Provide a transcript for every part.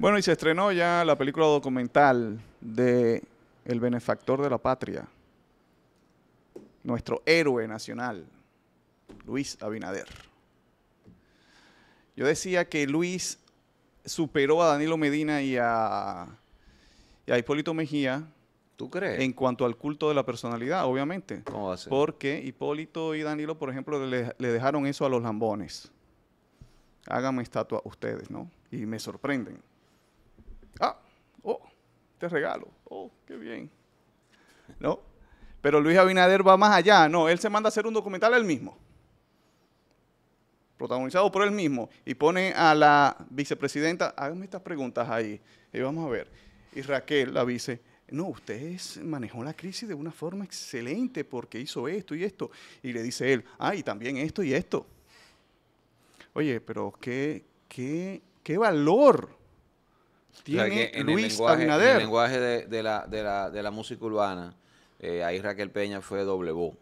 Bueno, y se estrenó ya la película documental de El benefactor de la patria, nuestro héroe nacional, Luis Abinader. Yo decía que Luis superó a Danilo Medina y a, Hipólito Mejía. ¿Tú crees? En cuanto al culto de la personalidad, obviamente. ¿Cómo va Porque Hipólito y Danilo, por ejemplo, le dejaron eso a los lambones. Háganme estatua ustedes, ¿no? Y me sorprenden ah, oh, te este regalo, oh, qué bien. ¿No? Pero Luis Abinader va más allá, no, él se manda a hacer un documental él mismo, protagonizado por él mismo, y pone a la vicepresidenta, háganme estas preguntas ahí, y vamos a ver. Y Raquel, la vice, no, usted manejó la crisis de una forma excelente porque hizo esto y esto. Y le dice él, ah, y también esto y esto. Oye, pero qué, qué, qué valor tiene en el lenguaje, de, la, música urbana, eh, ahí Raquel Peña fue doble voz.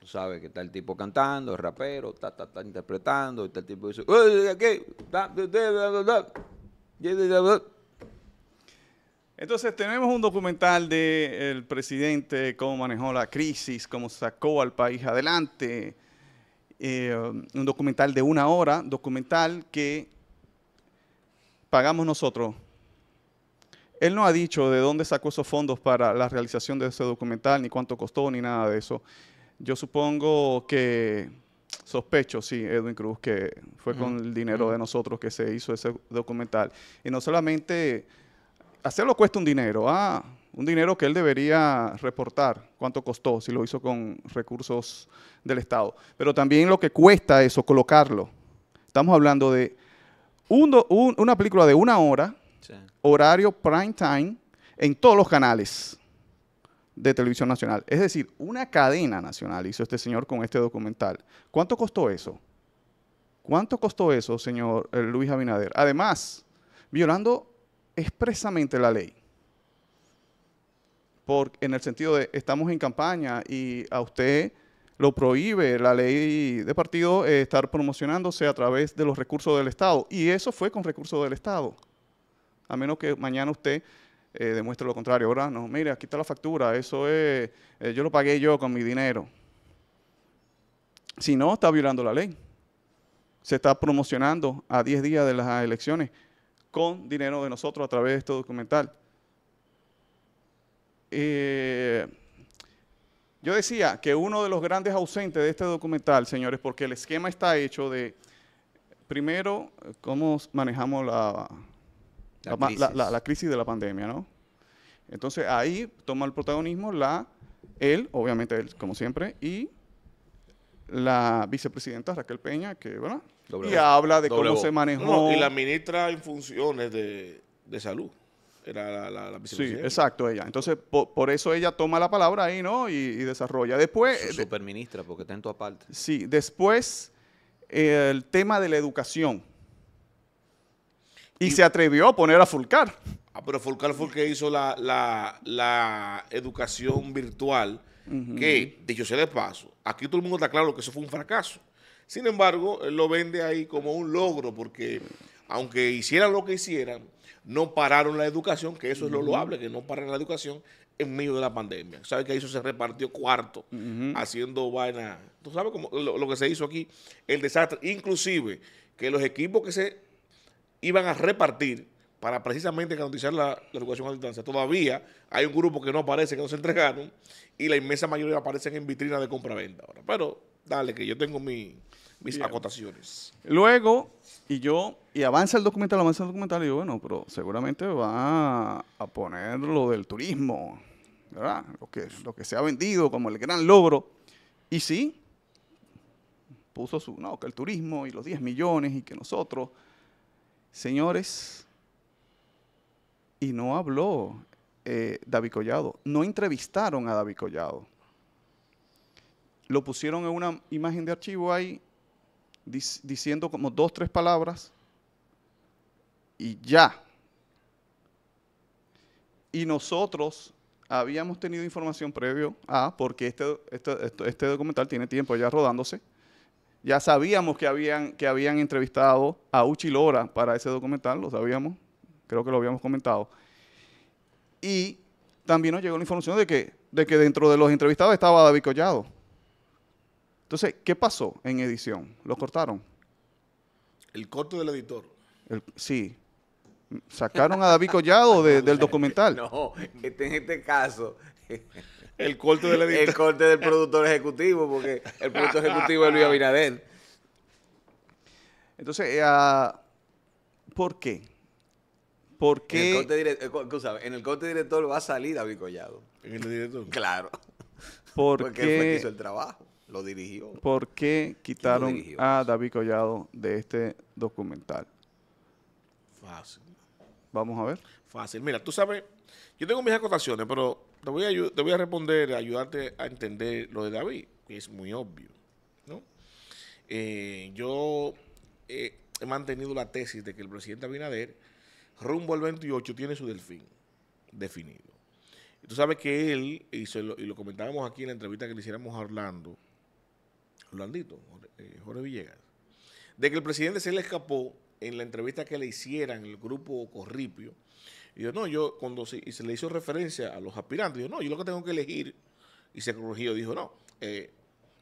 Tú sabes que está el tipo cantando, el rapero, está, interpretando, y está el tipo dice, entonces tenemos un documental del presidente, cómo manejó la crisis, cómo sacó al país adelante. Eh, un documental de una hora, documental que pagamos nosotros. Él no ha dicho de dónde sacó esos fondos para la realización de ese documental, ni cuánto costó, ni nada de eso. Yo supongo que, sospecho, sí, Edwin Cruz, que fue con el dinero de nosotros que se hizo ese documental. Y no solamente, hacerlo cuesta un dinero, ah, un dinero que él debería reportar, cuánto costó, si lo hizo con recursos del Estado. Pero también lo que cuesta eso, colocarlo. Estamos hablando de una película de una hora, horario prime time, en todos los canales de televisión nacional. Es decir, una cadena nacional hizo este señor con este documental. ¿Cuánto costó eso? ¿Cuánto costó eso, señor eh, Luis Abinader? Además, violando expresamente la ley. Por, en el sentido de, estamos en campaña y a usted lo prohíbe la ley de partido eh, estar promocionándose a través de los recursos del Estado. Y eso fue con recursos del Estado. A menos que mañana usted eh, demuestre lo contrario. Ahora no, mire, aquí está la factura, eso es, eh, yo lo pagué yo con mi dinero. Si no, está violando la ley. Se está promocionando a 10 días de las elecciones con dinero de nosotros a través de este documental. Yo decía que uno de los grandes ausentes de este documental, señores, porque el esquema está hecho de, primero, cómo manejamos la, la, crisis. de la pandemia, ¿no? Entonces ahí toma el protagonismo la, él, obviamente él, como siempre, y la vicepresidenta Raquel Peña, que, bueno, y habla de cómo se manejó. y la ministra en funciones de salud era la, Sí, exacto, ella. Entonces, por, eso ella toma la palabra ahí, ¿no? Y, desarrolla. Después... superministra, porque está en tu aparte. Sí, después el tema de la educación. Y, se atrevió a poner a Fulcar. Ah, pero Fulcar fue el que hizo la, educación virtual, que, dicho sea de paso, aquí todo el mundo está claro que eso fue un fracaso. Sin embargo, él lo vende ahí como un logro, porque aunque hicieran lo que hicieran, no pararon la educación, que eso es lo loable, que no pararon la educación en medio de la pandemia. ¿Sabes que eso se repartió cuarto haciendo vaina? ¿Tú sabes cómo, lo, que se hizo aquí? El desastre. Inclusive que los equipos que se iban a repartir para precisamente garantizar la, educación a distancia, todavía hay un grupo que no aparece, que no se entregaron, y la inmensa mayoría aparecen en vitrinas de compra-venta Pero dale, que yo tengo mis acotaciones. Luego, y yo, y avanza el documental, avanza el documental, y yo, bueno, pero seguramente va a poner lo del turismo, ¿verdad? Lo que, lo que se ha vendido como el gran logro. Y sí, puso su, no, que el turismo y los 10 millones y que nosotros, señores, y no habló eh, David Collado, no entrevistaron a David Collado. Lo pusieron en una imagen de archivo ahí diciendo como dos, tres palabras y ya. Y nosotros habíamos tenido información previo a, porque este, este, este, este documental tiene tiempo ya rodándose, ya sabíamos que habían, que habían entrevistado a Uchi Lora para ese documental, lo sabíamos, creo que lo habíamos comentado. Y también nos llegó la información de que, de que dentro de los entrevistados estaba David Collado. Entonces, ¿qué pasó en edición? Lo cortaron. El corte del editor. sí. Sacaron a David Collado del documental. No, este, en este caso. El corte del editor. El corte del productor ejecutivo, porque el productor ejecutivo es Luis Abinader. Entonces, eh, ah, ¿por qué? Porque. En el corte, director, eh, en el corte director va a salir David Collado. ¿En el director? Claro. Porque, él fue hizo el trabajo. Lo dirigió. ¿Por qué quitaron a David Collado de este documental? Fácil. Vamos a ver. Fácil. Mira, tú sabes, yo tengo mis acotaciones, pero te voy a, te voy a responder, ayudarte a entender lo de David, que es muy obvio. ¿no? Eh, yo he mantenido la tesis de que el presidente Abinader, rumbo al 28, tiene su delfín definido. tú sabes que él, hizo y lo comentábamos aquí en la entrevista que le hiciéramos a Orlando, Orlandito, eh, Jorge Villegas, de que el presidente se le escapó en la entrevista que le hicieran el grupo Corripio. Y yo, no, yo, cuando se, le hizo referencia a los aspirantes, yo, no, yo lo que tengo que elegir, y se corrigió, dijo, no, eh,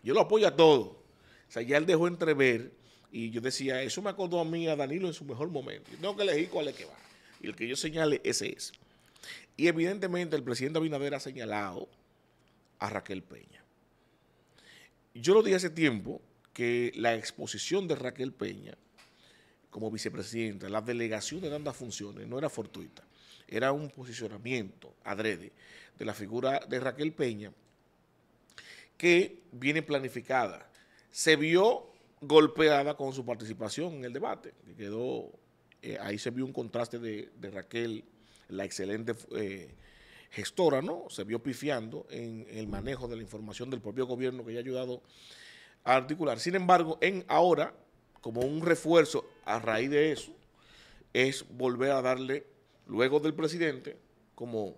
yo lo apoyo a todo. O sea, ya él dejó entrever, y yo decía, eso me acordó a mí, a Danilo, en su mejor momento. Yo tengo que elegir cuál es que va. Y el que yo señale, ese es. Y evidentemente el presidente Abinader ha señalado a Raquel Peña. Yo lo dije hace tiempo que la exposición de Raquel Peña como vicepresidenta, la delegación de tantas funciones, no era fortuita, era un posicionamiento adrede de la figura de Raquel Peña que viene planificada. Se vio golpeada con su participación en el debate, quedó, eh, ahí se vio un contraste de, Raquel, la excelente... Eh, gestora, ¿no? Se vio pifiando en el manejo de la información del propio gobierno que ya ha ayudado a articular. Sin embargo, en ahora, como un refuerzo a raíz de eso, es volver a darle, luego del presidente, como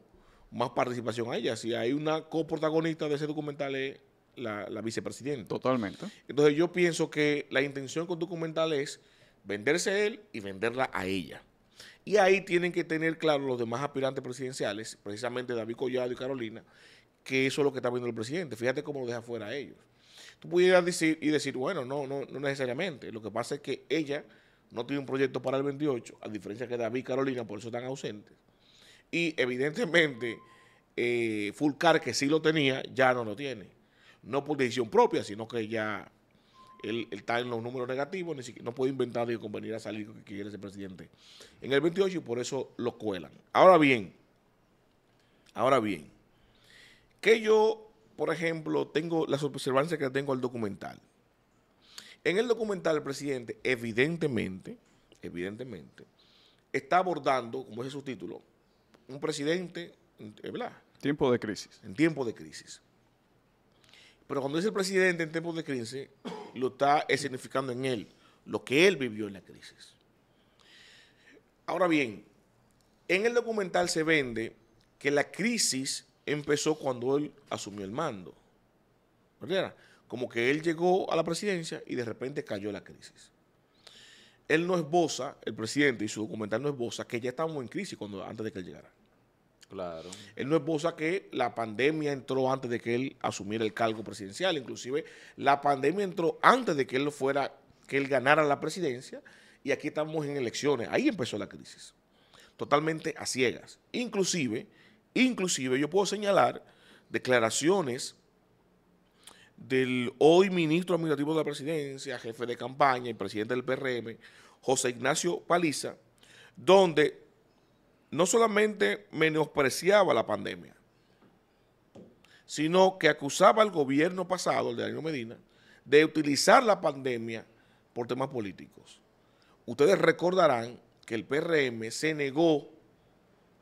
más participación a ella. Si hay una coprotagonista de ese documental es la, vicepresidenta. Totalmente. Entonces yo pienso que la intención con documental es venderse él y venderla a ella. Y ahí tienen que tener claro los demás aspirantes presidenciales, precisamente David Collado y Carolina, que eso es lo que está viendo el presidente. Fíjate cómo lo deja fuera a ellos. Tú pudieras decir y decir, bueno, no, no, no necesariamente. Lo que pasa es que ella no tiene un proyecto para el 28, a diferencia que David y Carolina, por eso están ausentes. Y evidentemente, eh, Fulcar, que sí lo tenía, ya no lo tiene. No por decisión propia, sino que ya él, está en los números negativos, ni siquiera, no puede inventar y convenir a salir que quiere ser presidente en el 28 y por eso lo cuelan. Ahora bien, ahora bien, que yo, por ejemplo, tengo las observancias que tengo al documental. En el documental el presidente, evidentemente, evidentemente, está abordando, como es su título, un presidente, ¿verdad? Tiempo de crisis. En tiempo de crisis. Pero cuando dice el presidente en tiempo de crisis, lo está significando en él, lo que él vivió en la crisis. Ahora bien, en el documental se vende que la crisis empezó cuando él asumió el mando. ¿Verdad? Como que él llegó a la presidencia y de repente cayó la crisis. Él no es esboza, el presidente y su documental no es esboza, que ya estábamos en crisis cuando, antes de que él llegara. Claro. Él no esboza que la pandemia entró antes de que él asumiera el cargo presidencial. Inclusive, la pandemia entró antes de que él fuera, que él ganara la presidencia. Y aquí estamos en elecciones. Ahí empezó la crisis. Totalmente a ciegas. Inclusive, inclusive yo puedo señalar declaraciones del hoy ministro administrativo de la presidencia, jefe de campaña y presidente del PRM, José Ignacio Paliza, donde no solamente menospreciaba la pandemia, sino que acusaba al gobierno pasado, el de Danilo Medina, de utilizar la pandemia por temas políticos. Ustedes recordarán que el PRM se negó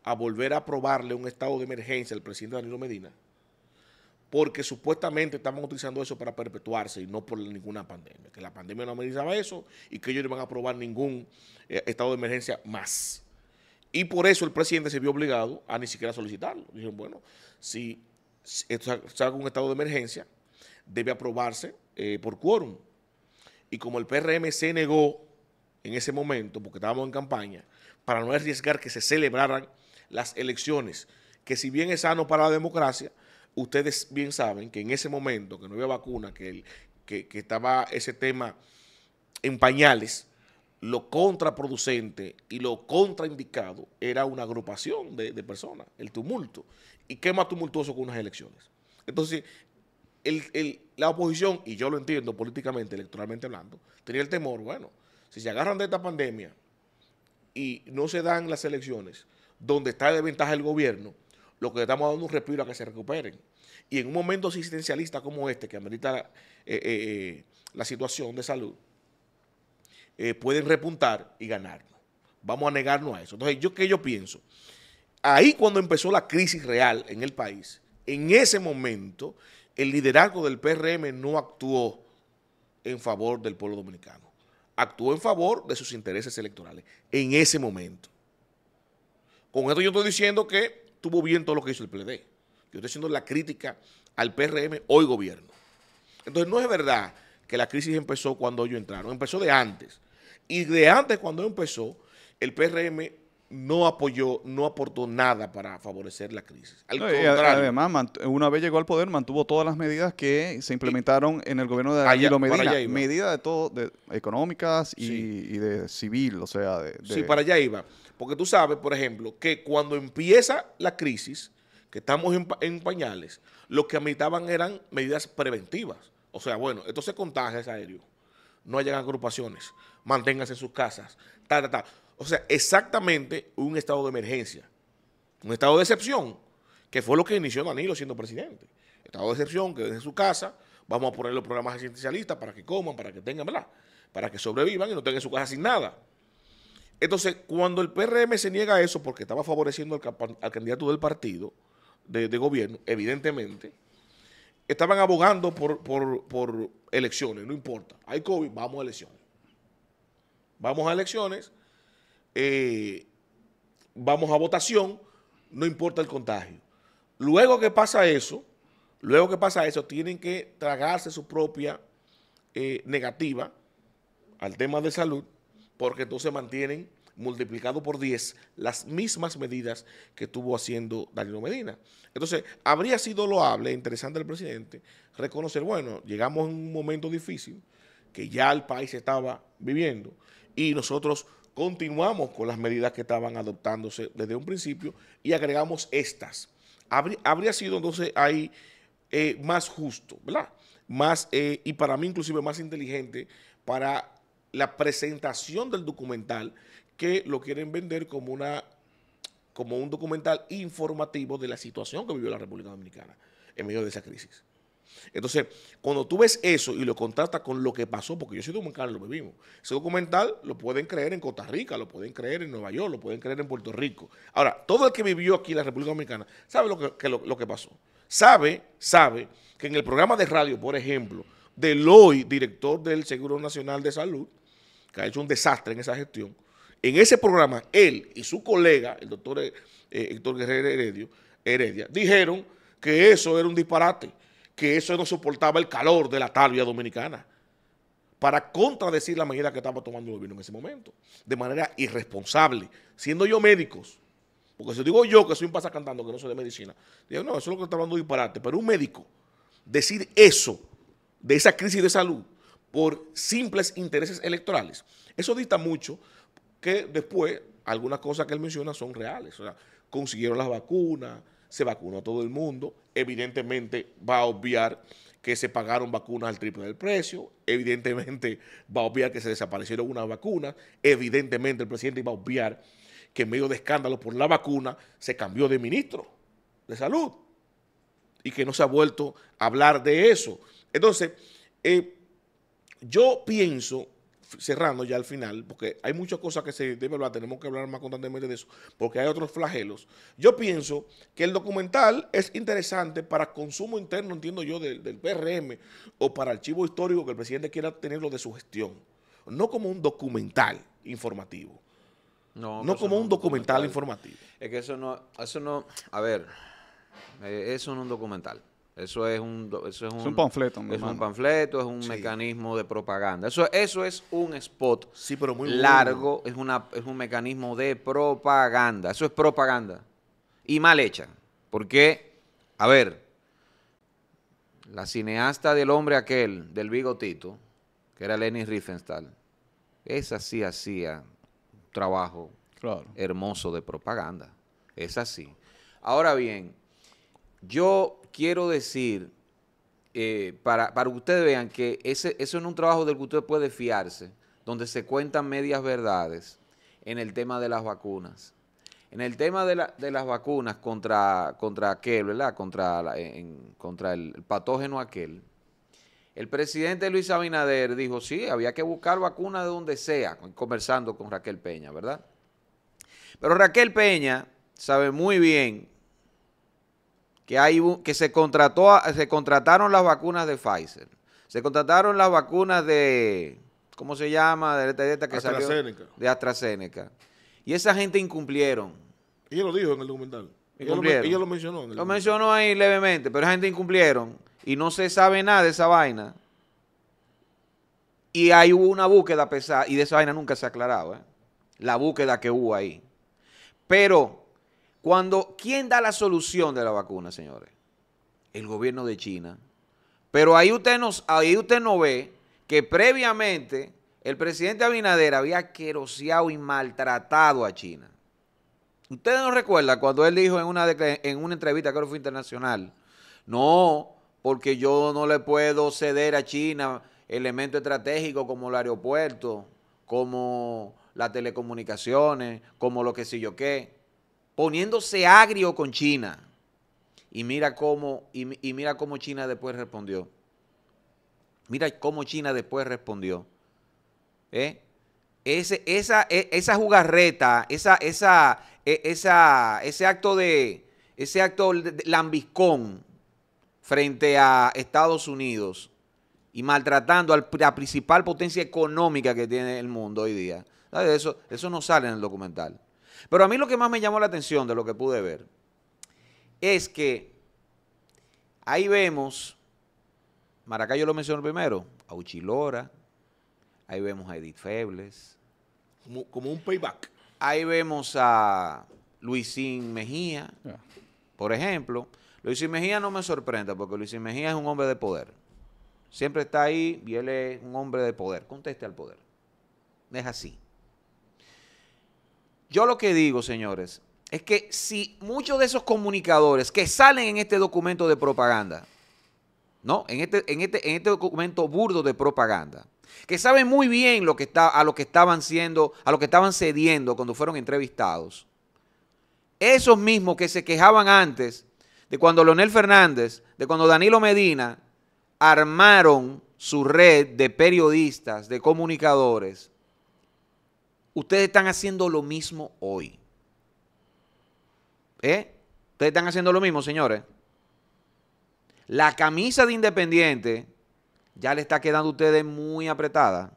a volver a aprobarle un estado de emergencia al presidente Danilo Medina, porque supuestamente estaban utilizando eso para perpetuarse y no por ninguna pandemia, que la pandemia no amenizaba eso y que ellos no iban a aprobar ningún eh, estado de emergencia más. Y por eso el presidente se vio obligado a ni siquiera solicitarlo. Dijeron, bueno, si esto saca un estado de emergencia, debe aprobarse eh, por quórum. Y como el PRM se negó en ese momento, porque estábamos en campaña, para no arriesgar que se celebraran las elecciones, que si bien es sano para la democracia, ustedes bien saben que en ese momento, que no había vacuna, que estaba ese tema en pañales, lo contraproducente y lo contraindicado era una agrupación de, personas, el tumulto. ¿Y qué más tumultuoso que unas elecciones? Entonces, la oposición, y yo lo entiendo políticamente, electoralmente hablando, tenía el temor, bueno, si se agarran de esta pandemia y no se dan las elecciones donde está de ventaja el gobierno, lo que estamos dando un respiro a que se recuperen. Y en un momento asistencialista como este, que amerita eh, eh, eh, la situación de salud, eh, pueden repuntar y ganarnos. Vamos a negarnos a eso. Entonces, yo qué yo pienso, ahí cuando empezó la crisis real en el país, en ese momento el liderazgo del PRM no actuó en favor del pueblo dominicano. Actuó en favor de sus intereses electorales en ese momento. Con esto yo estoy diciendo que tuvo bien todo lo que hizo el PLD. Yo estoy haciendo la crítica al PRM hoy gobierno. Entonces no es verdad que la crisis empezó cuando ellos entraron, empezó de antes. Y de antes, cuando empezó, el PRM no apoyó, no aportó nada para favorecer la crisis. además, una vez llegó al poder, mantuvo todas las medidas que se implementaron en el gobierno de Danilo Medidas de todo, de, económicas y, de civil, o sea, de, Sí, para allá iba. Porque tú sabes, por ejemplo, que cuando empieza la crisis, que estamos en, pañales, lo que ameritaban eran medidas preventivas. O sea, bueno, esto se contagia, es aéreo no hayan agrupaciones, manténganse en sus casas, tal, ta, ta. O sea, exactamente un estado de emergencia, un estado de excepción, que fue lo que inició Danilo siendo presidente. Estado de excepción, que desde su casa vamos a poner los programas asistencialistas para que coman, para que tengan, ¿verdad? Para que sobrevivan y no tengan su casa sin nada. Entonces, cuando el PRM se niega a eso porque estaba favoreciendo al, candidato del partido de gobierno, evidentemente, estaban abogando por, elecciones, no importa. Hay COVID, vamos a elecciones. Vamos a elecciones, eh, vamos a votación, no importa el contagio. Luego que pasa eso, luego que pasa eso, tienen que tragarse su propia eh, negativa al tema de salud, porque entonces mantienen multiplicado por 10 las mismas medidas que estuvo haciendo Danilo Medina. Entonces, habría sido loable, e interesante al presidente, reconocer, bueno, llegamos en un momento difícil que ya el país estaba viviendo y nosotros continuamos con las medidas que estaban adoptándose desde un principio y agregamos estas. Habría, sido entonces ahí eh, más justo, ¿verdad? Más, eh, y para mí inclusive más inteligente para la presentación del documental que lo quieren vender como, una, como un documental informativo de la situación que vivió la República Dominicana en medio de esa crisis. Entonces, cuando tú ves eso y lo contrastas con lo que pasó, porque yo soy dominicano, lo vivimos, ese documental lo pueden creer en Costa Rica, lo pueden creer en Nueva York, lo pueden creer en Puerto Rico. Ahora, todo el que vivió aquí en la República Dominicana sabe lo que, pasó. Sabe, sabe que en el programa de radio, por ejemplo, del hoy director del Seguro Nacional de Salud, que ha hecho un desastre en esa gestión, en ese programa, él y su colega, el doctor eh, Héctor Guerrero Heredia, dijeron que eso era un disparate, que eso no soportaba el calor de la talvia dominicana, para contradecir la medida que estaba tomando el gobierno en ese momento, de manera irresponsable, siendo yo médicos. Porque si digo yo que soy un cantando que no soy de medicina, digo, no, eso es lo que está hablando de disparate. Pero un médico decir eso, de esa crisis de salud, por simples intereses electorales, eso dista mucho que después algunas cosas que él menciona son reales. O sea, consiguieron las vacunas, se vacunó a todo el mundo. Evidentemente va a obviar que se pagaron vacunas al triple del precio. Evidentemente va a obviar que se desaparecieron unas vacunas. Evidentemente el presidente va a obviar que en medio de escándalos por la vacuna se cambió de ministro de salud y que no se ha vuelto a hablar de eso. Entonces, eh, yo pienso cerrando ya al final, porque hay muchas cosas que se debe hablar, tenemos que hablar más constantemente de eso, porque hay otros flagelos. Yo pienso que el documental es interesante para consumo interno, entiendo yo, del, del PRM o para archivo histórico que el presidente quiera tenerlo de su gestión, no como un documental informativo. No, no como un documental, informativo. Es que eso no, eso no, a ver, eh, eso no es un documental. Eso es un, es un, es un panfleto. Es un panfleto, es un mecanismo de propaganda. Eso, eso es un spot sí, pero muy largo, es, un mecanismo de propaganda. Eso es propaganda. Y mal hecha. Porque, a ver, la cineasta del hombre aquel, del bigotito, que era Lenny Riefenstahl, esa sí hacía un trabajo hermoso de propaganda. Esa sí. Ahora bien, yo quiero decir, eh, para, que ustedes vean que ese, eso es un trabajo del que usted puede fiarse, donde se cuentan medias verdades en el tema de las vacunas. En el tema de, las vacunas contra, contra aquel, ¿verdad? Contra, contra el patógeno aquel. El presidente Luis Abinader dijo, sí, había que buscar vacunas de donde sea, conversando con Raquel Peña, ¿verdad? Pero Raquel Peña sabe muy bien que, hay, que se, contrató, se contrataron las vacunas de Pfizer, se contrataron las vacunas de, ¿cómo se llama? De, AstraZeneca. de AstraZeneca. Y esa gente incumplieron. Ella lo dijo en el documental. Ella lo, ella lo, mencionó. lo mencionó ahí levemente, pero esa gente incumplieron y no se sabe nada de esa vaina. Y ahí hubo una búsqueda pesada y de esa vaina nunca se ha aclarado, ¿eh? la búsqueda que hubo ahí. Pero cuando, ¿quién da la solución de la vacuna, señores? El gobierno de China. Pero ahí usted, ahí usted no ve que previamente el presidente Abinader había queroseado y maltratado a China. Ustedes no recuerdan cuando él dijo en una, entrevista, creo que fue internacional, no, porque yo no le puedo ceder a China elementos estratégicos como el aeropuerto, como las telecomunicaciones, como lo que sé yo qué poniéndose agrio con China. Y mira cómo, y, mira China después respondió. Mira cómo China después respondió. ¿Eh? esa, e, esa jugarreta, esa, esa, e, esa, ese acto de ese acto lambiscón frente a Estados Unidos y maltratando a la principal potencia económica que tiene el mundo hoy día. Eso, eso no sale en el documental. Pero a mí lo que más me llamó la atención de lo que pude ver es que ahí vemos, Maracayo lo mencionó primero, a Uchilora, ahí vemos a Edith Febles. Como, un payback. Ahí vemos a Luisín Mejía, ah. por ejemplo. Luisín Mejía no me sorprende porque Luisín Mejía es un hombre de poder. Siempre está ahí y él es un hombre de poder. Conteste al poder. Es así. Yo lo que digo, señores, es que si muchos de esos comunicadores que salen en este documento de propaganda, ¿no? En este, en este, en este documento burdo de propaganda, que saben muy bien lo que está, a lo que estaban siendo, a lo que estaban cediendo cuando fueron entrevistados, esos mismos que se quejaban antes de cuando Leonel Fernández, de cuando Danilo Medina armaron su red de periodistas, de comunicadores, Ustedes están haciendo lo mismo hoy. ¿Eh? Ustedes están haciendo lo mismo, señores. La camisa de Independiente ya le está quedando a ustedes muy apretada.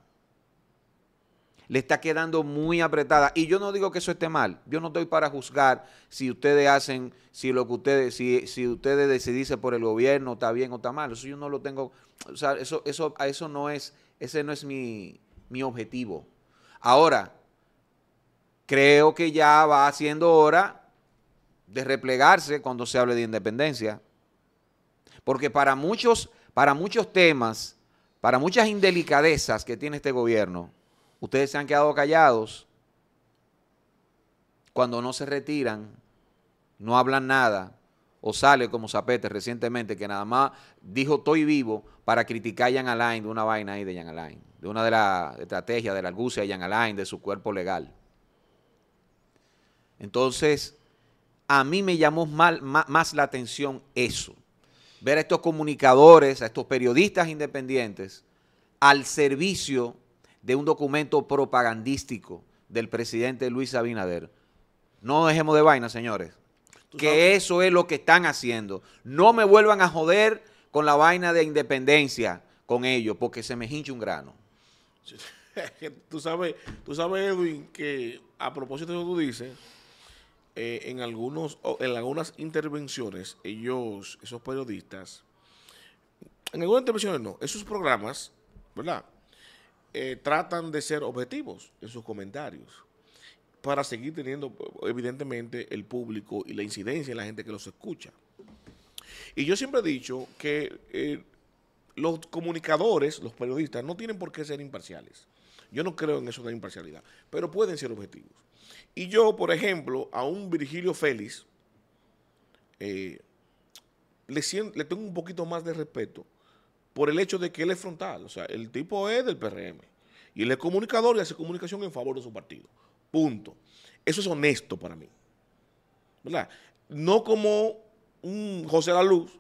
Le está quedando muy apretada. Y yo no digo que eso esté mal. Yo no estoy para juzgar si ustedes hacen, si lo que ustedes, si, si ustedes decidirse por el gobierno está bien o está mal. Eso yo no lo tengo. O sea, eso, eso, eso no es, ese no es mi, mi objetivo. Ahora, creo que ya va haciendo hora de replegarse cuando se hable de independencia. Porque para muchos, para muchos temas, para muchas indelicadezas que tiene este gobierno, ustedes se han quedado callados cuando no se retiran, no hablan nada, o sale como Zapete recientemente, que nada más dijo estoy vivo para criticar a Jan Alain de una vaina ahí de Jan Alain, de una de las estrategias de la argucia de Jan Alain, de su cuerpo legal. Entonces, a mí me llamó más la atención eso. Ver a estos comunicadores, a estos periodistas independientes, al servicio de un documento propagandístico del presidente Luis Abinader. No dejemos de vaina, señores. Que eso es lo que están haciendo. No me vuelvan a joder con la vaina de independencia con ellos, porque se me hincha un grano. tú sabes, tú sabes, Edwin, que a propósito de lo que tú dices, eh, en, algunos, en algunas intervenciones, ellos, esos periodistas, en algunas intervenciones no, esos programas, ¿verdad? Eh, tratan de ser objetivos en sus comentarios para seguir teniendo, evidentemente, el público y la incidencia en la gente que los escucha. Y yo siempre he dicho que eh, los comunicadores, los periodistas, no tienen por qué ser imparciales. Yo no creo en eso de imparcialidad, pero pueden ser objetivos. Y yo, por ejemplo, a un Virgilio Félix eh, le, tengo un poquito más de respeto por el hecho de que él es frontal. O sea, el tipo es del PRM. Y él es comunicador y hace comunicación en favor de su partido. Punto. Eso es honesto para mí. ¿Verdad? No como un José La Luz,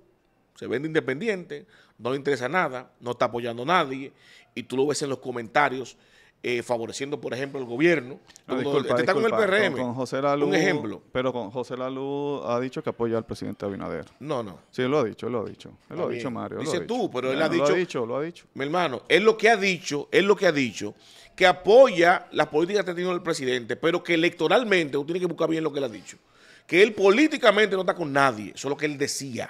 se vende independiente, no le interesa nada, no está apoyando a nadie, y tú lo ves en los comentarios eh, favoreciendo, por ejemplo, el gobierno. Ah, está con el PRM. un ejemplo. Pero con José Lalu ha dicho que apoya al presidente Abinader. No, no. Sí, lo ha dicho, él lo ha dicho. Él lo ha dicho, Mario. Dice tú, pero él ha dicho. Lo ha dicho, lo ha dicho. Mi hermano, él lo que ha dicho, él lo que ha dicho, que apoya las políticas que ha tenido el presidente, pero que electoralmente, tú tiene que buscar bien lo que él ha dicho, que él políticamente no está con nadie, eso es lo que él decía.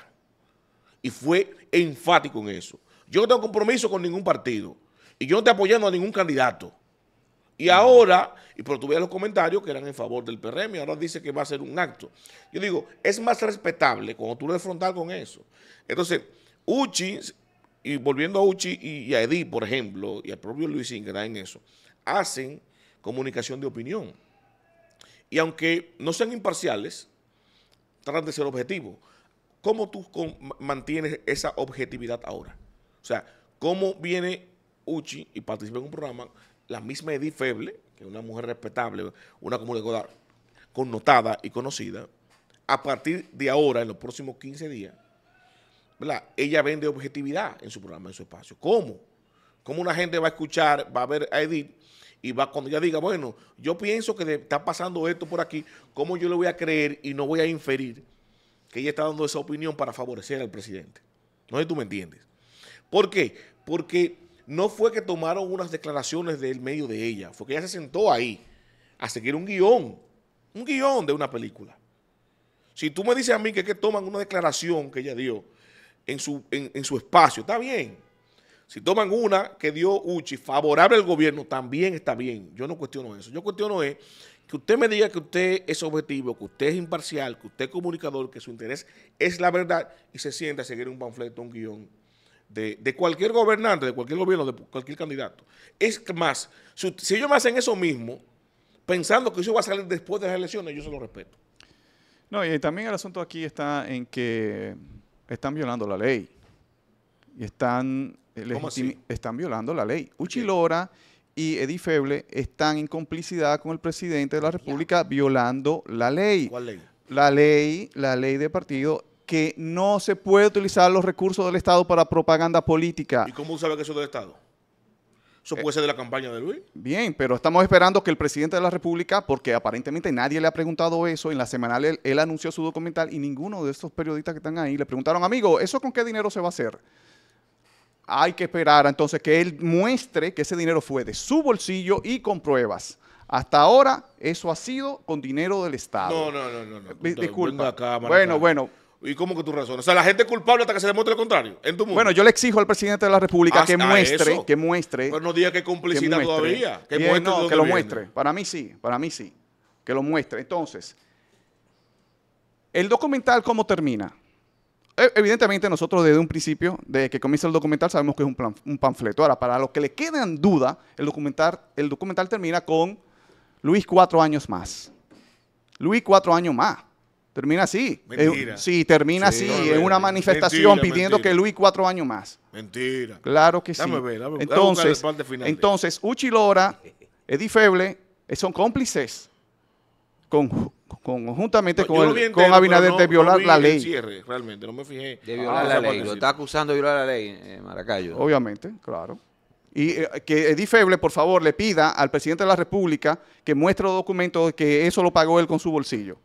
Y fue enfático en eso. Yo no tengo compromiso con ningún partido. Y yo no estoy apoyando a ningún candidato. Y ahora, y pero tuve los comentarios que eran en favor del PRM ahora dice que va a ser un acto. Yo digo, es más respetable cuando tú lo enfrentas con eso. Entonces, Uchi, y volviendo a Uchi y, a Edi, por ejemplo, y al propio Luis Ingra en eso, hacen comunicación de opinión. Y aunque no sean imparciales, tratan de ser objetivos. ¿Cómo tú mantienes esa objetividad ahora? O sea, ¿cómo viene Uchi y participa en un programa la misma Edith Feble, que es una mujer respetable, una comunicadora connotada y conocida, a partir de ahora, en los próximos 15 días, ¿verdad? ella vende objetividad en su programa, en su espacio. ¿Cómo? ¿Cómo una gente va a escuchar, va a ver a Edith y va cuando ella diga, bueno, yo pienso que está pasando esto por aquí, ¿cómo yo le voy a creer y no voy a inferir que ella está dando esa opinión para favorecer al presidente? No sé si tú me entiendes. ¿Por qué? Porque no fue que tomaron unas declaraciones del medio de ella, fue que ella se sentó ahí a seguir un guión, un guión de una película. Si tú me dices a mí que, toman una declaración que ella dio en su, su espacio, está bien. Si toman una que dio Uchi favorable al gobierno, también está bien. Yo no cuestiono eso. Yo cuestiono es que usted me diga que usted es objetivo, que usted es imparcial, que usted es comunicador, que su interés es la verdad y se sienta a seguir un panfleto, un guión de, cualquier gobernante, de cualquier gobierno, de cualquier candidato. Es más, si, ellos me hacen eso mismo, pensando que eso va a salir después de las elecciones, yo se lo respeto. No, y también el asunto aquí está en que están violando la ley. Y están, eh, están violando la ley. Uchilora y Edith Feble están en complicidad con el presidente de la República violando la ley. ¿Cuál ley? La ley, la ley de partido que no se puede utilizar los recursos del Estado para propaganda política. ¿Y cómo sabe que eso es del Estado? Eso puede eh, ser de la campaña de Luis. Bien, pero estamos esperando que el presidente de la República, porque aparentemente nadie le ha preguntado eso, en la semanal él, anunció su documental y ninguno de estos periodistas que están ahí le preguntaron, amigo, ¿eso con qué dinero se va a hacer? Hay que esperar entonces que él muestre que ese dinero fue de su bolsillo y con pruebas. Hasta ahora, eso ha sido con dinero del Estado. No, no, no, no. no. Disculpa. bueno, bueno, ¿Y cómo que tú razones O sea, la gente es culpable hasta que se demuestre lo contrario. En tu mundo. Bueno, yo le exijo al presidente de la República que muestre, que muestre. Pero no diga que es complicidad todavía. Que, muestre que lo muestre. Para mí sí, para mí sí. Que lo muestre. Entonces, el documental, ¿cómo termina? E, evidentemente, nosotros desde un principio, desde que comienza el documental, sabemos que es un, panfleto. Ahora, para los que le quedan duda, el documental, el documental termina con Luis cuatro años más. Luis cuatro años más. Termina así. Mentira. sí, termina así. en una manifestación pidiendo que Luis cuatro años más. Mentira. Claro que sí. Dame ver, entonces, final, entonces Uchi Lora, Eddie Feble, eh, son cómplices con, conjuntamente con, con Abinader de violar la ley. Cierre, realmente, no me fijé. De ah, violar la ley, lo está acusando de violar la ley, en eh, Maracayo. Obviamente, claro. Y eh, que Edith Feble, por favor, le pida al presidente de la República que muestre los documentos de que eso lo pagó él con su bolsillo.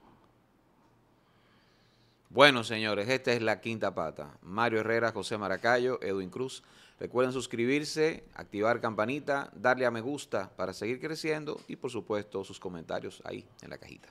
Bueno, señores, esta es la quinta pata. Mario Herrera, José Maracayo, Edwin Cruz. Recuerden suscribirse, activar campanita, darle a me gusta para seguir creciendo y por supuesto sus comentarios ahí en la cajita.